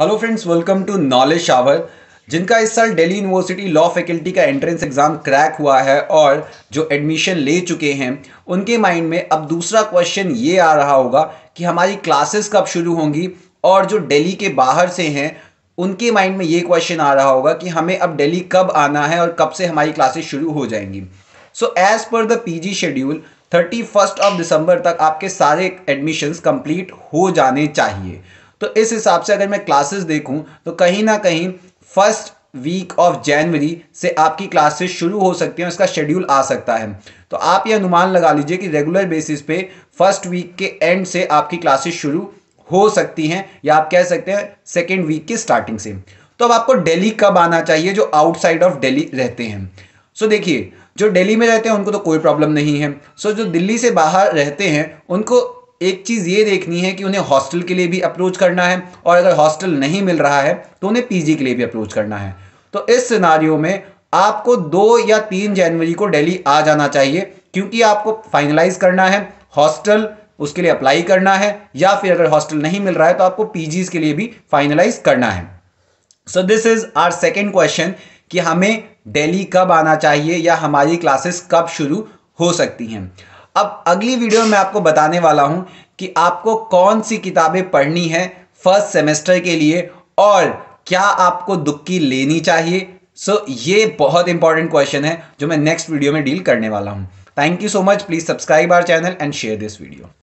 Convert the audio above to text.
hello friends welcome to knowledge shower जिनका इस साल दिल्ली यूनिवर्सिटी लॉ फैकल्टी का एंट्रेंस एग्ज़ाम क्रैक हुआ है और जो एडमिशन ले चुके हैं उनके माइंड में अब दूसरा क्वेश्चन ये आ रहा होगा कि हमारी क्लासेस कब शुरू होंगी और जो दिल्ली के बाहर से हैं उनके माइंड में ये क्वेश्चन आ रहा होगा कि हमें अब दिल्ली कब आना है और कब से हमारी क्लासेस शुरू हो जाएंगी so as per the PG schedule thirty first of December तक आपके सारे एडमिशन्स कंप्लीट हो जाने चाहिए तो इस हिसाब से अगर मैं क्लासेस देखूं तो कहीं ना कहीं फर्स्ट वीक ऑफ जनवरी से आपकी क्लासेस शुरू हो सकती हैं इसका शेड्यूल आ सकता है तो आप ये अनुमान लगा लीजिए कि रेगुलर बेसिस पे फर्स्ट वीक के एंड से आपकी क्लासेस शुरू हो सकती हैं या आप कह सकते हैं सेकेंड वीक की स्टार्टिंग से तो अब आपको डेली कब आना चाहिए जो आउटसाइड ऑफ डेली रहते हैं सो so, देखिए जो दिल्ली में रहते हैं उनको तो कोई प्रॉब्लम नहीं है सो so, जो दिल्ली से बाहर रहते हैं उनको एक चीज़ ये देखनी है कि उन्हें हॉस्टल के लिए भी अप्रोच करना है और अगर हॉस्टल नहीं मिल रहा है तो उन्हें पीजी के लिए भी अप्रोच करना है तो इस सिनारियो में आपको दो या तीन जनवरी को दिल्ली आ जाना चाहिए क्योंकि आपको फाइनलाइज करना है हॉस्टल उसके लिए अप्लाई करना है या फिर अगर हॉस्टल नहीं मिल रहा है तो आपको पीजी के लिए भी फाइनलाइज करना है so this is our second question कि हमें डेली कब आना चाहिए या हमारी क्लासेस कब शुरू हो सकती हैं अब अगली वीडियो में आपको बताने वाला हूं कि आपको कौन सी किताबें पढ़नी है फर्स्ट सेमेस्टर के लिए और क्या आपको दुखी लेनी चाहिए सो so, ये बहुत इंपॉर्टेंट क्वेश्चन है जो मैं नेक्स्ट वीडियो में डील करने वाला हूं thank you so much please subscribe our channel and share this video